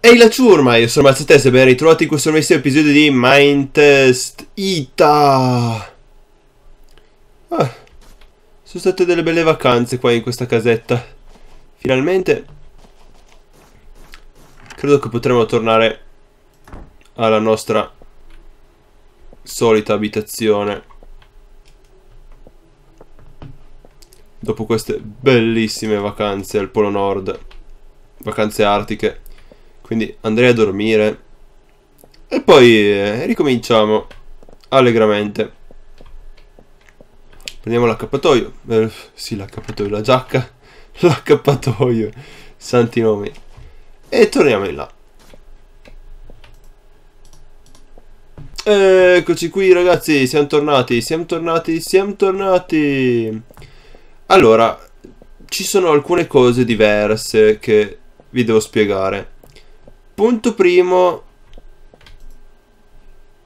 Ehi la ciurma, io sono Mazzatest e ben ritrovati in questo nuovissimo episodio di Mind Test Ita. Ah, sono state delle belle vacanze qua in questa casetta. Finalmente credo che potremo tornare alla nostra solita abitazione. dopo queste bellissime vacanze al Polo Nord, vacanze artiche. Quindi andrei a dormire e poi eh, ricominciamo allegramente. Prendiamo l'accappatoio, eh, sì l'accappatoio, la giacca, l'accappatoio, santi nomi. E torniamo in là. Eccoci qui ragazzi, siamo tornati, siamo tornati, siamo tornati. Allora, ci sono alcune cose diverse che vi devo spiegare. Punto primo,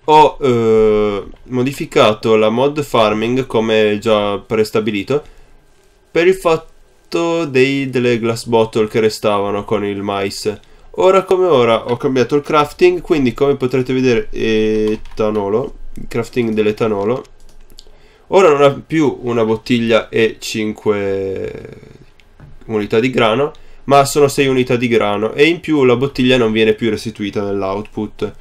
ho eh, modificato la mod farming come già prestabilito per il fatto dei, delle glass bottle che restavano con il mais. Ora come ora ho cambiato il crafting, quindi come potrete vedere etanolo, crafting dell'etanolo Ora non ha più una bottiglia e 5 unità di grano, ma sono 6 unità di grano e in più la bottiglia non viene più restituita nell'output.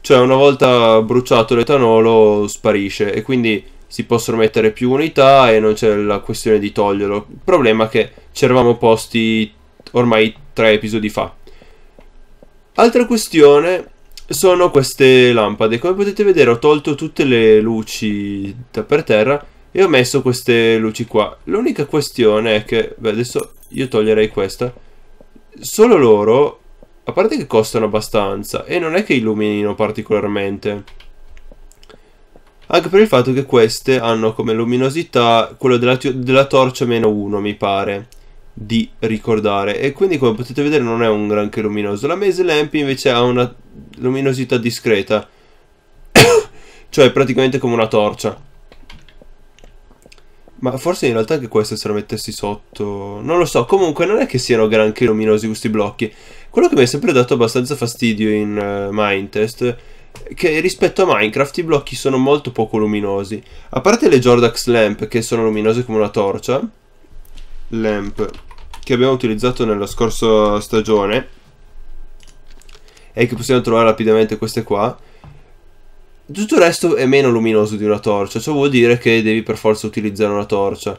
Cioè una volta bruciato l'etanolo sparisce e quindi si possono mettere più unità e non c'è la questione di toglierlo. Il problema è che ci eravamo posti ormai 3 episodi fa. Altra questione sono queste lampade. Come potete vedere ho tolto tutte le luci da per terra e ho messo queste luci qua. L'unica questione è che, beh adesso io toglierei questa, solo loro, a parte che costano abbastanza e non è che illuminino particolarmente. Anche per il fatto che queste hanno come luminosità quello della, della torcia meno 1 mi pare di ricordare e quindi come potete vedere non è un granché luminoso la Maze Lamp invece ha una luminosità discreta cioè praticamente come una torcia ma forse in realtà anche questa se la mettessi sotto non lo so comunque non è che siano granché luminosi questi blocchi quello che mi ha sempre dato abbastanza fastidio in uh, Mindtest che rispetto a Minecraft i blocchi sono molto poco luminosi a parte le Jordax Lamp che sono luminose come una torcia Lamp che abbiamo utilizzato nella scorsa stagione e che possiamo trovare rapidamente queste qua tutto il resto è meno luminoso di una torcia ciò vuol dire che devi per forza utilizzare una torcia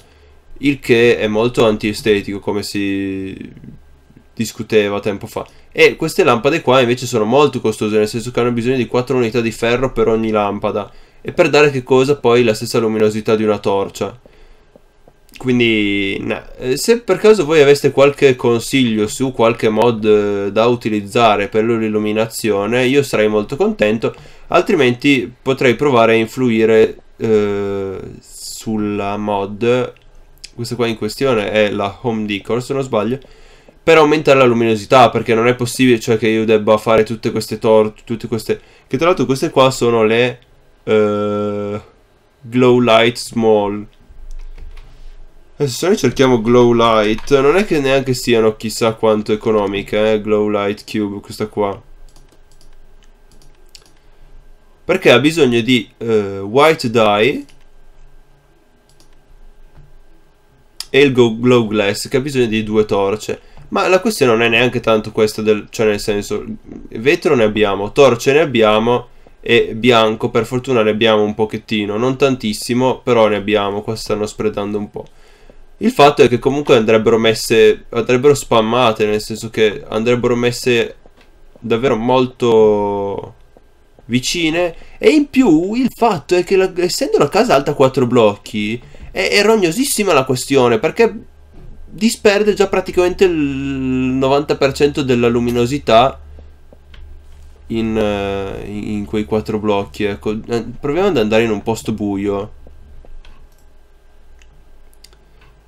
il che è molto antiestetico come si discuteva tempo fa e queste lampade qua invece sono molto costose nel senso che hanno bisogno di 4 unità di ferro per ogni lampada e per dare che cosa poi la stessa luminosità di una torcia quindi, nah. Eh, se per caso voi aveste qualche consiglio su qualche mod eh, da utilizzare per l'illuminazione, io sarei molto contento, altrimenti potrei provare a influire eh, sulla mod, questa qua in questione è la Home Decor se non sbaglio, per aumentare la luminosità, perché non è possibile cioè, che io debba fare tutte queste torce, tutte queste... Che tra l'altro queste qua sono le eh, Glow Light Small Adesso eh, se noi cerchiamo glow light, non è che neanche siano chissà quanto economiche, eh, glow light cube, questa qua. Perché ha bisogno di eh, white dye e il glow glass, che ha bisogno di due torce. Ma la questione non è neanche tanto questa, del, cioè nel senso, vetro ne abbiamo, torce ne abbiamo e bianco per fortuna ne abbiamo un pochettino, non tantissimo, però ne abbiamo, qua stanno spreadando un po'. Il fatto è che comunque andrebbero messe, andrebbero spammate, nel senso che andrebbero messe davvero molto vicine e in più il fatto è che la, essendo la casa alta 4 blocchi è, è la questione perché disperde già praticamente il 90% della luminosità in, eh, in quei 4 blocchi ecco eh, proviamo ad andare in un posto buio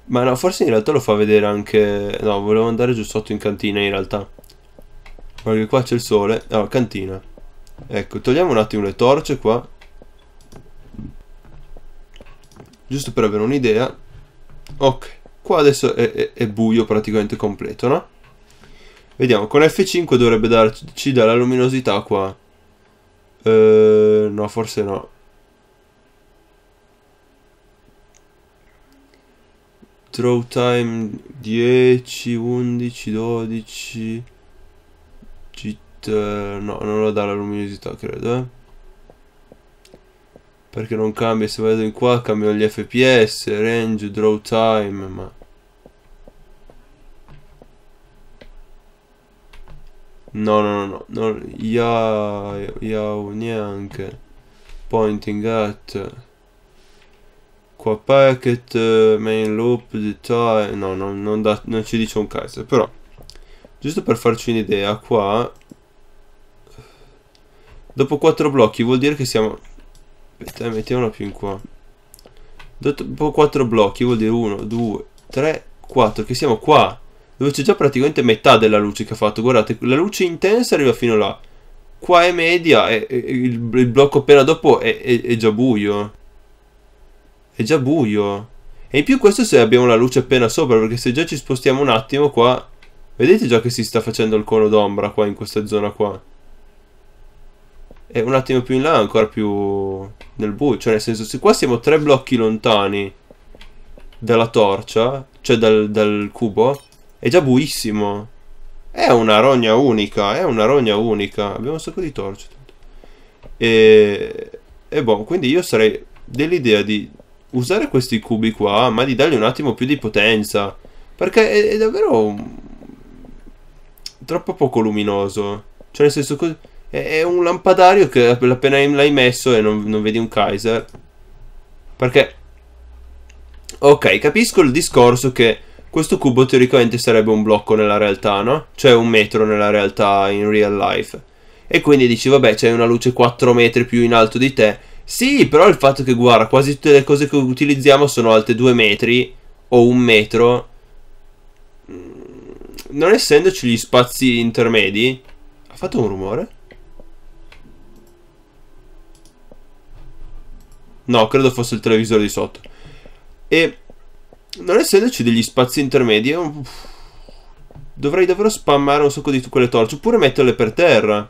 Ma no, forse in realtà lo fa vedere anche... No, volevo andare giù sotto in cantina in realtà. Perché qua c'è il sole. No, cantina. Ecco, togliamo un attimo le torce qua. Giusto per avere un'idea. Ok, qua adesso è, è, è, buio praticamente completo, no? Vediamo, con F5 dovrebbe darci dalla luminosità qua. Eh, no, forse no. Throw time 10, 11, 12. Jitter. No, non lo dà la luminosità, credo. Eh? Perché non cambia, se vado in qua cambiano gli FPS, range, draw time, ma... No, no, no, no, no, Yao, Yao, neanche. Pointing at qua packet eh, main loop di try eh, no, no non, da, non ci dice un caso. però giusto per farci un'idea qua dopo 4 blocchi vuol dire che siamo aspetta eh, mettiamola più in qua dopo 4 blocchi vuol dire 1 2 3 4 che siamo qua dove c'è già praticamente metà della luce che ha fatto guardate la luce intensa arriva fino là qua è media e, e il, il, blocco appena dopo è, è, è già buio è già buio. E in più questo se abbiamo la luce appena sopra, perché se già ci spostiamo un attimo qua... Vedete già che si sta facendo il cono d'ombra qua, in questa zona qua. E un attimo più in là ancora più nel buio. Cioè nel senso, se qua siamo tre blocchi lontani dalla torcia, cioè dal, dal cubo, è già buissimo. È una rogna unica, è una rogna unica. Abbiamo un sacco di torce. E, e boh, quindi io sarei dell'idea di usare questi cubi qua, ma di dargli un attimo più di potenza. Perché è, è davvero troppo poco luminoso. Cioè, nel senso, è, è un lampadario che appena l'hai messo e non, non vedi un Kaiser. Perché... Ok, capisco il discorso che questo cubo teoricamente sarebbe un blocco nella realtà, no? Cioè un metro nella realtà, in real life. E quindi dici, vabbè, c'è una luce 4 metri più in alto di te sì, però il fatto che, guarda, quasi tutte le cose che utilizziamo sono alte due metri o un metro. Mm, non essendoci gli spazi intermedi. Ha fatto un rumore? No, credo fosse il televisore di sotto. E non essendoci degli spazi intermedi, dovrei davvero spammare un sacco di quelle torce. Oppure metterle per terra.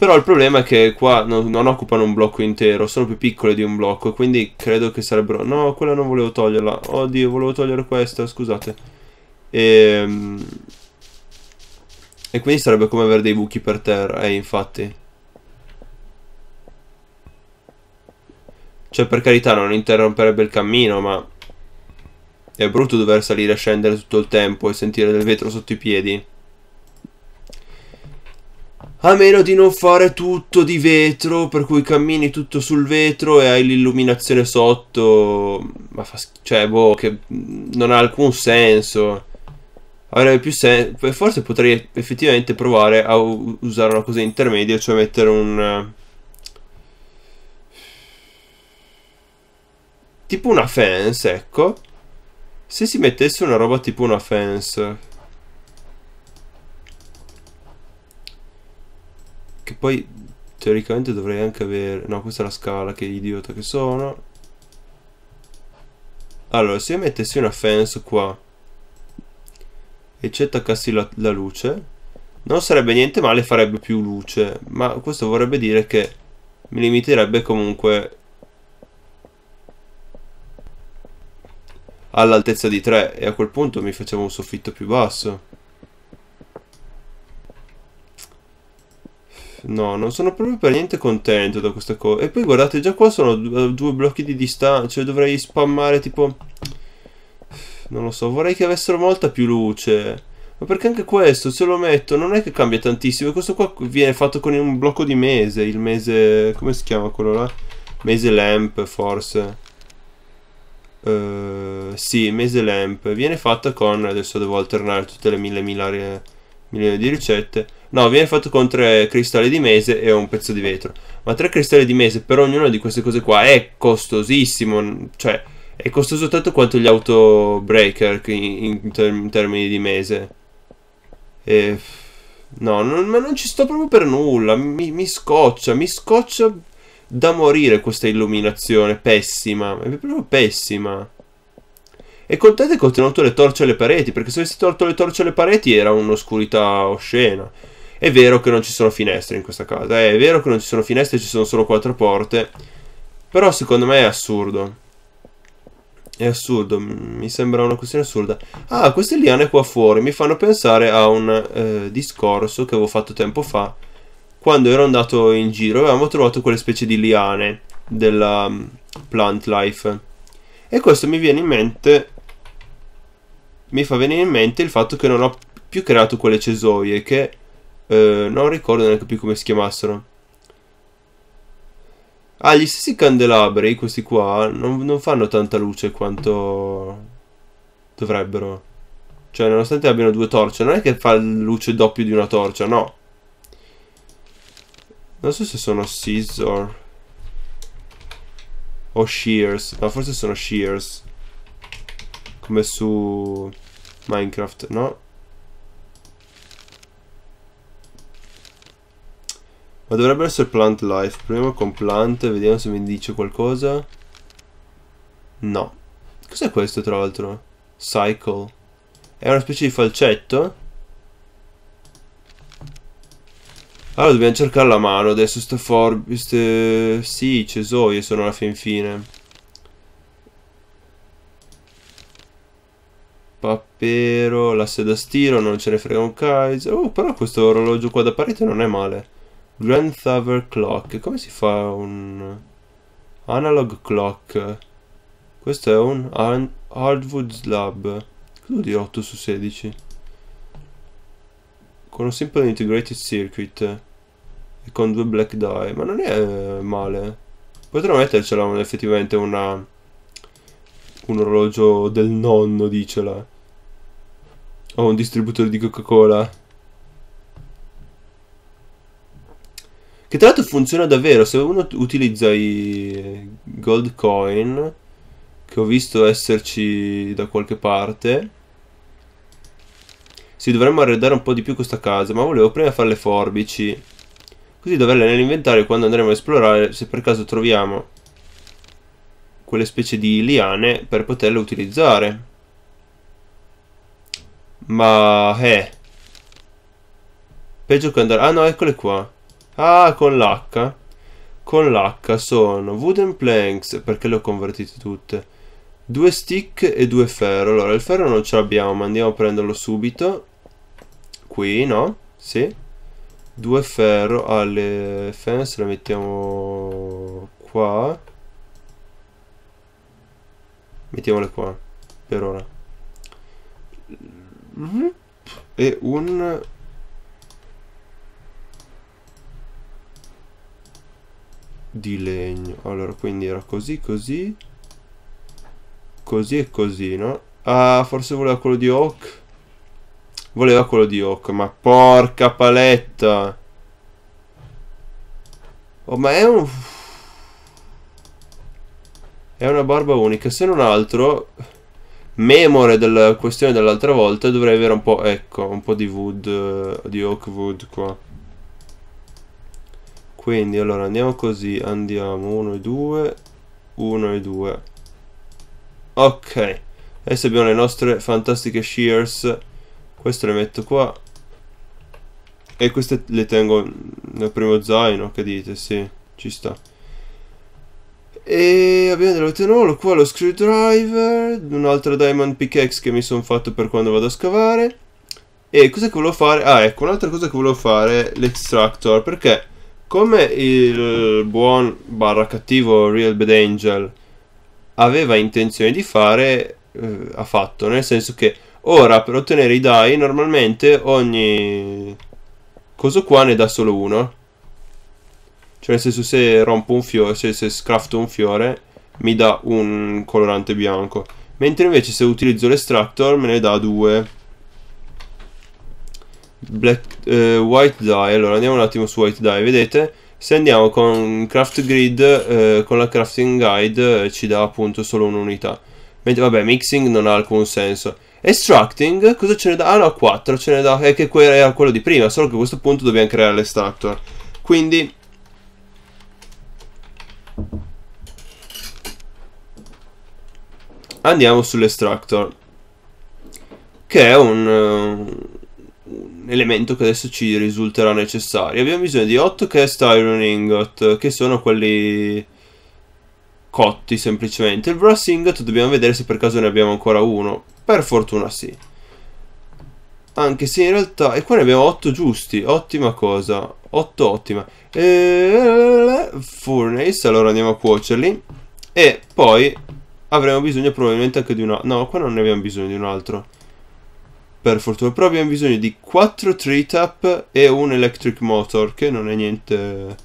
Però il problema è che qua non, non occupano un blocco intero, sono più piccole di un blocco, quindi credo che sarebbero... No, quella non volevo toglierla. Oddio, volevo togliere questa, scusate. E, ehm, e quindi sarebbe come avere dei buchi per terra, eh, infatti. Cioè, per carità, non interromperebbe il cammino, ma... È brutto dover salire e scendere tutto il tempo e sentire del vetro sotto i piedi. A meno di non fare tutto di vetro, per cui cammini tutto sul vetro e hai l'illuminazione sotto. Ma fa sch- cioè, boh, che non ha alcun senso. Avrebbe più senso. Forse potrei effettivamente provare a u- usare una cosa intermedia, cioè mettere un. Tipo una fence, ecco. Se si mettesse una roba tipo una fence. Che poi teoricamente dovrei anche avere... No, questa è la scala, che idiota che sono. Allora, se io mettessi una fence qua e ci attaccassi la, la luce, non sarebbe niente male, farebbe più luce, ma questo vorrebbe dire che mi limiterebbe comunque all'altezza di 3 e a quel punto mi facciamo un soffitto più basso. No, non sono proprio per niente contento da questa cosa. E poi guardate, già qua sono eh, due blocchi di distanza, cioè dovrei spammare tipo... Non lo so, vorrei che avessero molta più luce. Ma perché anche questo, se lo metto, non è che cambia tantissimo. Questo qua viene fatto con un blocco di mese, il mese... come si chiama quello là? Mese lamp, forse. Uh, sì, mese lamp. Viene fatto con... adesso devo alternare tutte le mille, mille, milioni di ricette No, viene fatto con tre cristalli di mese e un pezzo di vetro. Ma tre cristalli di mese per ognuna di queste cose qua è costosissimo. Cioè, è costoso tanto quanto gli auto breaker in, in, term in termini di mese. E, no, non, ma non ci sto proprio per nulla. Mi, mi scoccia, mi scoccia da morire questa illuminazione pessima. È proprio pessima. E contate che ho tenuto le torce alle pareti, perché se avessi tolto le torce alle pareti era un'oscurità oscena. È vero che non ci sono finestre in questa casa, eh, è vero che non ci sono finestre, ci sono solo quattro porte, però secondo me è assurdo. È assurdo, mi sembra una questione assurda. Ah, queste liane qua fuori mi fanno pensare a un eh, discorso che avevo fatto tempo fa, quando ero andato in giro, avevamo trovato quelle specie di liane della um, plant life. E questo mi viene in mente mi fa venire in mente il fatto che non ho più creato quelle cesoie che eh, non ricordo neanche più come si chiamassero. Ah, gli stessi candelabri, questi qua, non, non fanno tanta luce quanto dovrebbero. Cioè, nonostante abbiano due torce, non è che fa luce doppio di una torcia, no. Non so se sono scissor o shears. No, forse sono shears. Come su Minecraft, no? Ma dovrebbe essere Plant Life. Proviamo con Plant, vediamo se mi dice qualcosa. No. Cos'è questo, tra l'altro? Cycle. È una specie di falcetto? Allora dobbiamo cercare la mano adesso, Sto forbi... Sì, cesoie sono alla fin fine. Papero, la seda stiro, non ce ne frega un kaiser. Oh, uh, però questo orologio qua da parete non è male. Grandfather clock. Come si fa un analog clock? Questo è un hardwood slab. Cosa vuol 8 su 16? Con un simple integrated circuit e con due black die, ma non è male. Potremmo mettercela effettivamente una un orologio del nonno, dicela. O un distributore di Coca-Cola. Che tra l'altro funziona davvero. Se uno utilizza i gold coin, che ho visto esserci da qualche parte. Sì, dovremmo arredare un po' di più questa casa, ma volevo prima fare le forbici. Così doverle nell'inventario quando andremo a esplorare, se per caso troviamo quelle specie di liane per poterle utilizzare. Ma eh. Peggio che andare... Ah no, eccole qua. Ah, con l'H. Con l'H sono wooden planks, perché le ho convertite tutte. Due stick e due ferro. Allora, il ferro non ce l'abbiamo, ma andiamo a prenderlo subito. Qui, no? Sì. Due ferro alle fence, le mettiamo qua. Mettiamole qua, per ora. Mm-hmm. E un di legno allora quindi era così così così e così no ah forse voleva quello di oak voleva quello di oak ma porca paletta oh ma è un è una barba unica se non altro memore della questione dell'altra volta dovrei avere un po' ecco un po' di wood eh, di oak wood qua quindi allora andiamo così andiamo 1 e 2 1 e 2 ok adesso abbiamo le nostre fantastiche shears queste le metto qua e queste le tengo nel primo zaino che dite sì ci sta e abbiamo dell'etanolo qua lo screwdriver un'altra diamond pickaxe che mi sono fatto per quando vado a scavare e cosa che volevo fare? Ah, ecco, un'altra cosa che volevo fare, l'extractor, perché come il buon barra cattivo Real Bad Angel aveva intenzione di fare, eh, ha fatto, nel senso che ora per ottenere i dai normalmente ogni cosa qua ne dà solo uno. Cioè nel senso se rompo un fiore, cioè se scrafto un fiore mi dà un colorante bianco. Mentre invece se utilizzo l'extractor me ne dà due. Black, eh, White Die, allora andiamo un attimo su White Die, vedete? Se andiamo con Craft Grid, eh, con la Crafting Guide eh, ci dà appunto solo un'unità. Mentre vabbè, Mixing non ha alcun senso. Extracting, cosa ce ne dà? Ah no, 4, ce ne dà, è che era quello di prima, solo che a questo punto dobbiamo creare l'extractor. Quindi... Andiamo sull'extractor. Che è un... Uh, elemento che adesso ci risulterà necessario. Abbiamo bisogno di 8 cast iron ingot, che sono quelli cotti semplicemente. Il brass ingot dobbiamo vedere se per caso ne abbiamo ancora uno. Per fortuna sì. Anche se in realtà... E qua ne abbiamo 8 giusti, ottima cosa. 8 ottima. E... Furnace, allora andiamo a cuocerli. E poi avremo bisogno probabilmente anche di una... No, qua non ne abbiamo bisogno di un altro per fortuna. Però abbiamo bisogno di 4 tree tap e un electric motor, che non è niente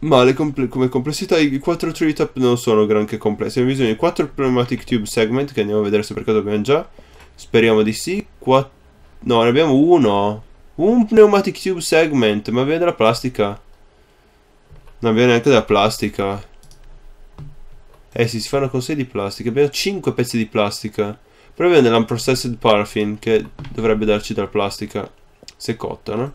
male comple come complessità. I 4 tree tap non sono granché complessi. Abbiamo bisogno di 4 pneumatic tube segment, che andiamo a vedere se per caso abbiamo già. Speriamo di sì. Quatt no, ne abbiamo uno. Un pneumatic tube segment, ma viene della plastica. Non viene neanche della plastica. Eh sì, si fanno con 6 di plastica. Abbiamo 5 pezzi di plastica. Prevede l'unprocessed paraffin che dovrebbe darci dalla plastica se cotta, no?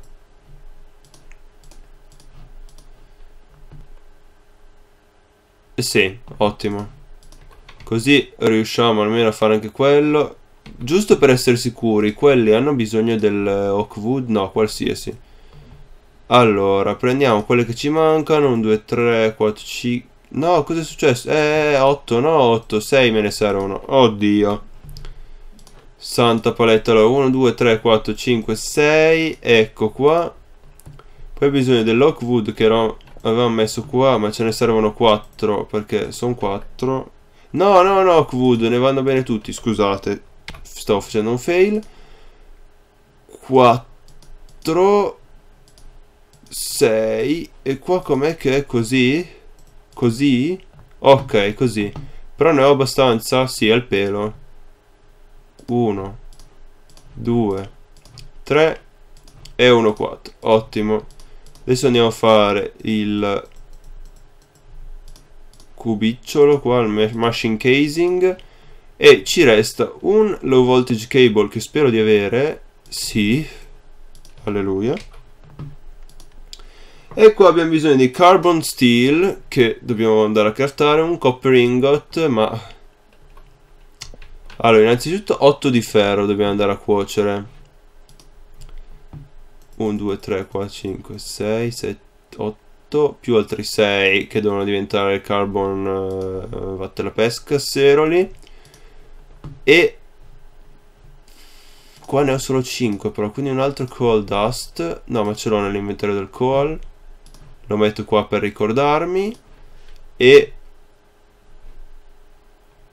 Eh sì, ottimo. Così riusciamo almeno a fare anche quello. Giusto per essere sicuri, quelli hanno bisogno del eh, Oakwood? No, qualsiasi. Allora, prendiamo quelle che ci mancano. 1, 2, 3, 4, 5... No, cosa è successo? Eh, 8, eh, no, 8, 6 me ne servono. Oddio. Santa paletta, allora 1, 2, 3, 4, 5, 6, ecco qua. Poi bisogna dell'Oakwood che ero, avevamo messo qua, ma ce ne servono 4 perché sono 4. No, no, no, Oakwood, ne vanno bene tutti, scusate, sto facendo un fail. 4, 6, e qua com'è che è così? Così? Ok, così. Però ne ho abbastanza, sì, al pelo. 1, 2, 3 e 1, 4. Ottimo. Adesso andiamo a fare il cubicciolo qua, il machine casing e ci resta un low voltage cable che spero di avere sì alleluia e qua abbiamo bisogno di carbon steel che dobbiamo andare a cartare un copper ingot ma allora, innanzitutto 8 di ferro dobbiamo andare a cuocere. 1, 2, 3, 4, 5, 6, 7, 8, più altri 6 che devono diventare carbon uh, eh, vatte la pesca, seroli. E qua ne ho solo 5 però, quindi un altro coal dust. No, ma ce l'ho nell'inventario del coal. Lo metto qua per ricordarmi. E...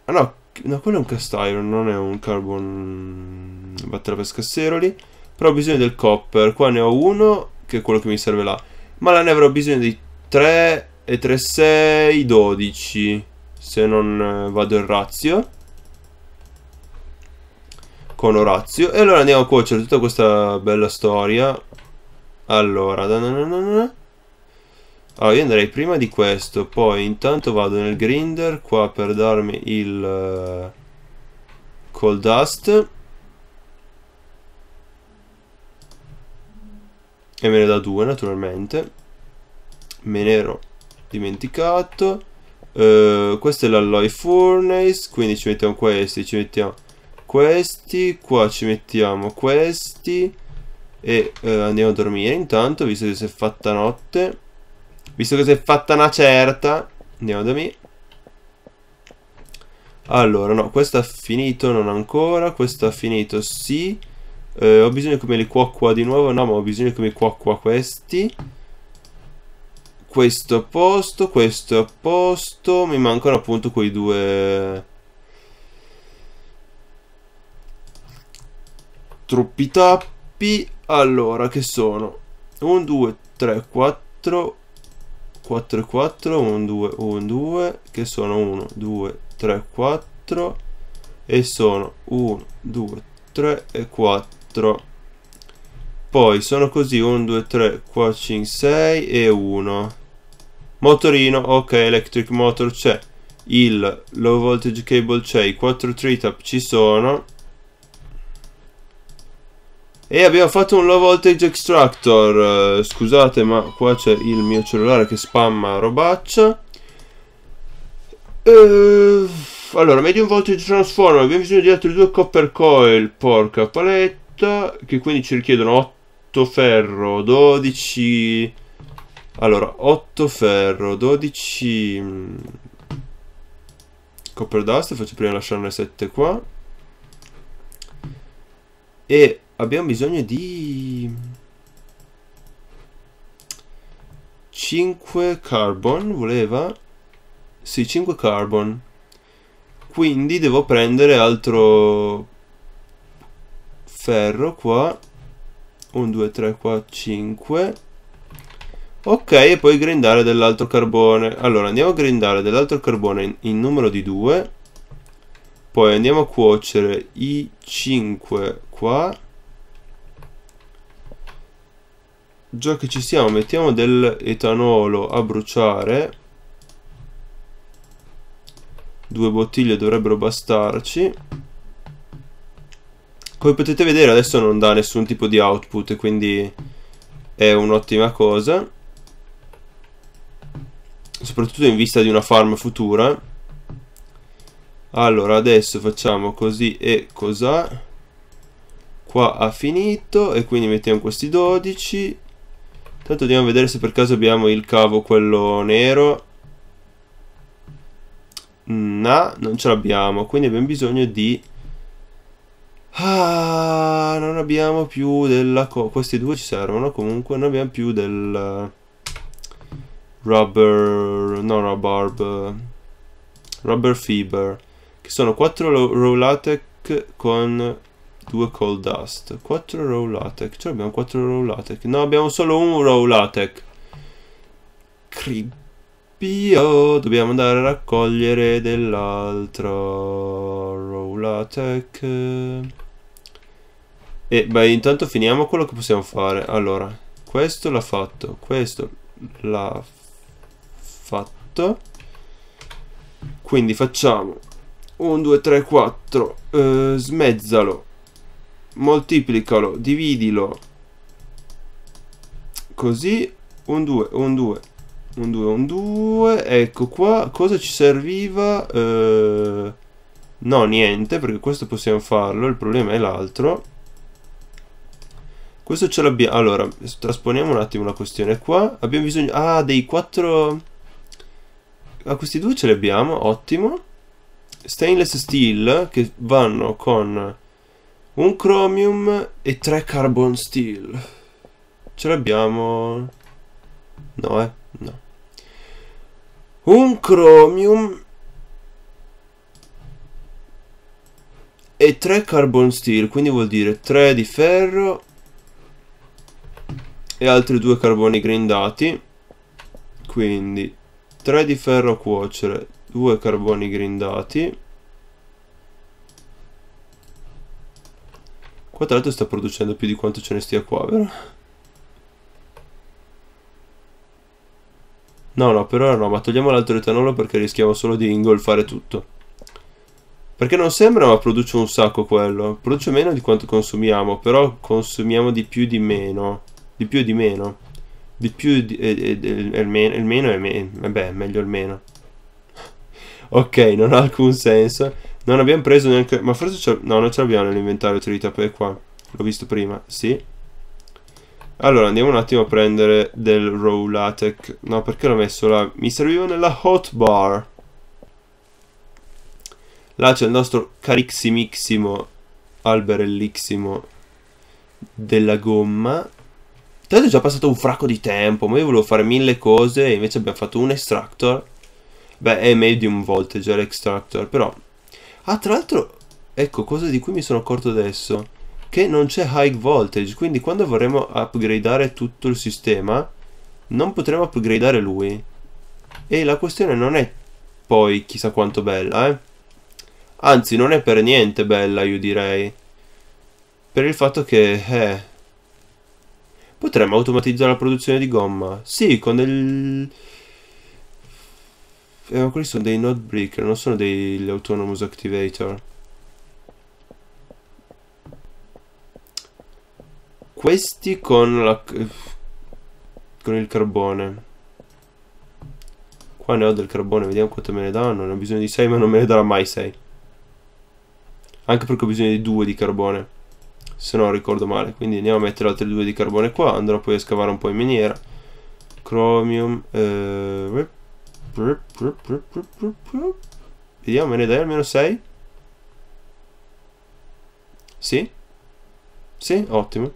Ah no, No, quello è un cast iron, non è un carbon battera per scasseroli. Però ho bisogno del copper. Qua ne ho uno, che è quello che mi serve là. Ma là ne avrò bisogno di 3 e 3, 6, 12. Se non eh, vado in razio. Con Orazio. E allora andiamo a cuocere tutta questa bella storia. Allora, da, da, da, allora io andrei prima di questo, poi intanto vado nel grinder qua per darmi il uh, cold dust e me ne da due naturalmente. Me ne ero dimenticato. Uh, eh, questo è l'alloy furnace, quindi ci mettiamo questi, ci mettiamo questi, qua ci mettiamo questi e uh, andiamo a dormire intanto visto che si è fatta notte. Visto che si è fatta una certa, andiamo da me. Allora, no, questo ha finito, non ancora. Questo ha finito, sì. Eh, ho bisogno che me li cuocqua di nuovo. No, ma ho bisogno che mi cuocqua questi. Questo a posto, questo a posto. Mi mancano appunto quei due... Troppi tappi. Allora, che sono? 1, 2, 3, 4, 4 e 4 1 2 1 2 che sono 1 2 3 4 e sono 1 2 3 e 4 poi sono così 1 2 3 4 5 6 e 1 motorino ok electric motor c'è il low voltage cable c'è i 4 tree tap ci sono e abbiamo fatto un low voltage extractor. Eh, scusate, ma qua c'è il mio cellulare che spamma robaccia. E... Eh, allora, medium voltage transformer. Abbiamo bisogno di altri due copper coil. Porca paletta. Che quindi ci richiedono 8 ferro, 12. Allora, 8 ferro, 12. Mm, copper dust. Faccio prima lasciarne 7 qua. E abbiamo bisogno di 5 carbon voleva sì 5 carbon quindi devo prendere altro ferro qua 1 2 3 4 5 ok e poi grindare dell'altro carbone allora andiamo a grindare dell'altro carbone in, in numero di 2 poi andiamo a cuocere i 5 qua già che ci siamo mettiamo dell'etanolo a bruciare due bottiglie dovrebbero bastarci come potete vedere adesso non dà nessun tipo di output quindi è un'ottima cosa soprattutto in vista di una farm futura allora adesso facciamo così e cos'ha qua ha finito e quindi mettiamo questi 12 Intanto andiamo a vedere se per caso abbiamo il cavo quello nero. No, non ce l'abbiamo. Quindi abbiamo bisogno di... Ah, non abbiamo più della... Questi due ci servono comunque. Non abbiamo più del... Rubber... No, rubber... rubber fiber. Che sono 4 row con 2 coal dust, 4 row latex. cioè abbiamo 4 row latex. no abbiamo solo un row latex. Cribbio, dobbiamo andare a raccogliere dell'altro row latex. E beh intanto finiamo quello che possiamo fare, allora, questo l'ha fatto, questo l'ha fatto. Quindi facciamo 1, 2, 3, 4, smezzalo moltiplicalo, dividilo così, un 2, un 2, un 2, un 2, ecco qua, cosa ci serviva? Eh, no, niente, perché questo possiamo farlo, il problema è l'altro. Questo ce l'abbiamo, allora, trasponiamo un attimo la questione qua, abbiamo bisogno, ah, dei 4, a ah, questi due ce li abbiamo, ottimo. Stainless steel, che vanno con un chromium e tre carbon steel. Ce l'abbiamo? No, eh? No. Un chromium e 3 carbon steel, quindi vuol dire 3 di ferro e altri due carboni grindati. Quindi 3 di ferro a cuocere, 2 carboni grindati. Qua tra l'altro sta producendo più di quanto ce ne stia qua, vero? No, no, per ora no, ma togliamo l'altro etanolo perché rischiamo solo di ingolfare tutto. Perché non sembra, ma produce un sacco quello. Produce meno di quanto consumiamo, però consumiamo di più e di meno. Di più e di meno. Di più di... Eh, il, meno, il meno è... Me, vabbè, meglio il meno. ok, non ha alcun senso. Non abbiamo preso neanche... Ma forse... No, non ce l'abbiamo nell'inventario per qua. L'ho visto prima. Sì. Allora, andiamo un attimo a prendere del raw latex. No, perché l'ho messo là? Mi serviva nella hotbar. Là c'è il nostro carissimissimo alberellissimo della gomma. Tra l'altro è già passato un fracco di tempo, ma io volevo fare mille cose e invece abbiamo fatto un extractor. Beh, è medium voltage l'extractor, però Ah, tra l'altro, ecco, cosa di cui mi sono accorto adesso, che non c'è high voltage, quindi quando vorremmo upgradeare tutto il sistema, non potremo upgradare lui. E la questione non è poi chissà quanto bella, eh. Anzi, non è per niente bella, io direi. Per il fatto che, eh... Potremmo automatizzare la produzione di gomma. Sì, con del eh, ma quelli sono dei node breaker, non sono degli autonomous activator. Questi con la... con il carbone. Qua ne ho del carbone, vediamo quanto me ne danno. Ne ho bisogno di 6, ma non me ne darà mai 6. Anche perché ho bisogno di 2 di carbone. Se no ricordo male. Quindi andiamo a mettere altri 2 di carbone qua. Andrò poi a scavare un po' in miniera. Chromium. Eh... Vediamo, me ne dai almeno 6? Sì? Sì, ottimo.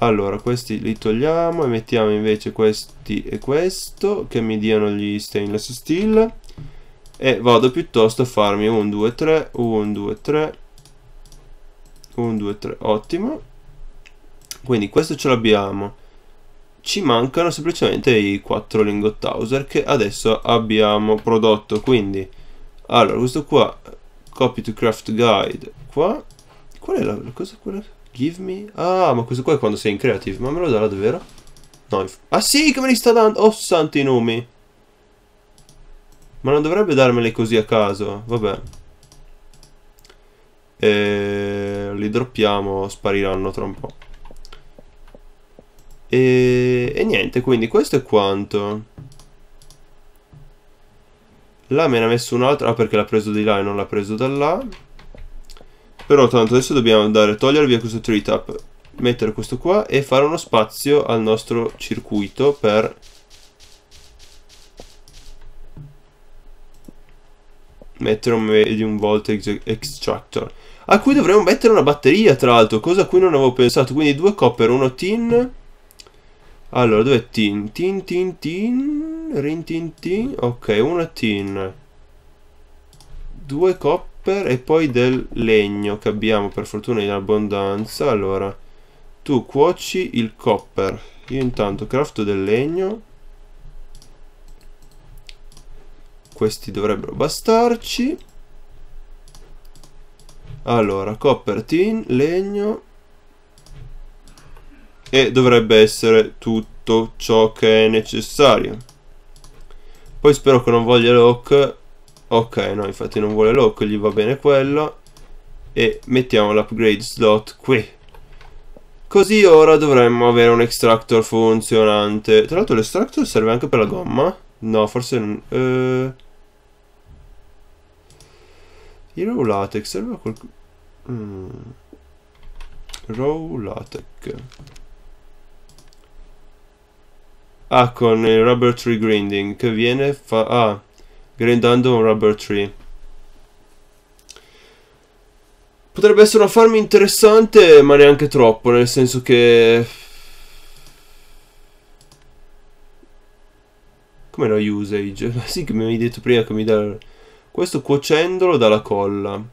Allora, questi li togliamo e mettiamo invece questi e questo che mi diano gli stainless steel. E vado piuttosto a farmi 1, 2, 3, 1, 2, 3, 1, 2, 3, ottimo. Quindi questo ce l'abbiamo ci mancano semplicemente i quattro lingottauser che adesso abbiamo prodotto quindi allora questo qua copy to craft guide qua qual è la, cosa quella give me ah ma questo qua è quando sei in creative ma me lo darà davvero no ah sì che me li sta dando oh santi numi ma non dovrebbe darmeli così a caso vabbè e... Eh, li droppiamo spariranno tra un po' E, e niente, quindi questo è quanto. Là me ne ha messo un altro, ah perché l'ha preso di là e non l'ha preso da là. Però tanto adesso dobbiamo andare a togliere via questo tree tap, mettere questo qua e fare uno spazio al nostro circuito per mettere un medium voltage extractor a cui dovremmo mettere una batteria tra l'altro cosa a cui non avevo pensato quindi due copper uno tin allora, dov'è Tin? Tin, Tin, Tin, Rin, Tin, Tin. Ok, una Tin. Due copper e poi del legno che abbiamo per fortuna in abbondanza. Allora, tu cuoci il copper. Io intanto crafto del legno. Questi dovrebbero bastarci. Allora, copper, tin, legno, e dovrebbe essere tutto ciò che è necessario. Poi spero che non voglia lock. Ok, no, infatti non vuole lock, gli va bene quello. E mettiamo l'upgrade slot qui. Così ora dovremmo avere un extractor funzionante. Tra l'altro l'extractor serve anche per la gomma? No, forse... non. Eh... raw Latex serve a qualcosa... Mm. Row Latex. Ah, con il rubber tree grinding, che viene fa... Ah, grindando un rubber tree. Potrebbe essere una farm interessante, ma neanche troppo, nel senso che... Come no usage? Ma sì che mi hai detto prima che mi dà... Questo cuocendolo dalla colla.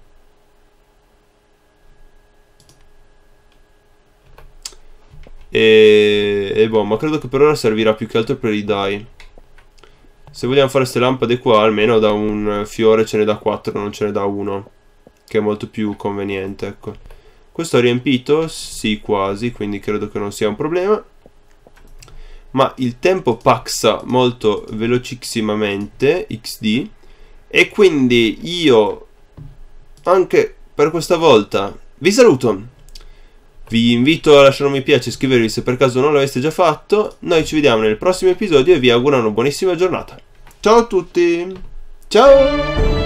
Eeeh e boh, ma credo che per ora servirà più che altro per i die. Se vogliamo fare queste lampade qua, almeno da un fiore ce ne da 4, non ce ne da uno. Che è molto più conveniente, ecco. Questo ho riempito? Sì, quasi, quindi credo che non sia un problema. Ma il tempo paxa molto velocissimamente, XD, e quindi io, anche per questa volta, vi saluto! Vi invito a lasciare un mi piace e iscrivervi se per caso non l'aveste già fatto. Noi ci vediamo nel prossimo episodio e vi auguro una buonissima giornata. Ciao a tutti! Ciao!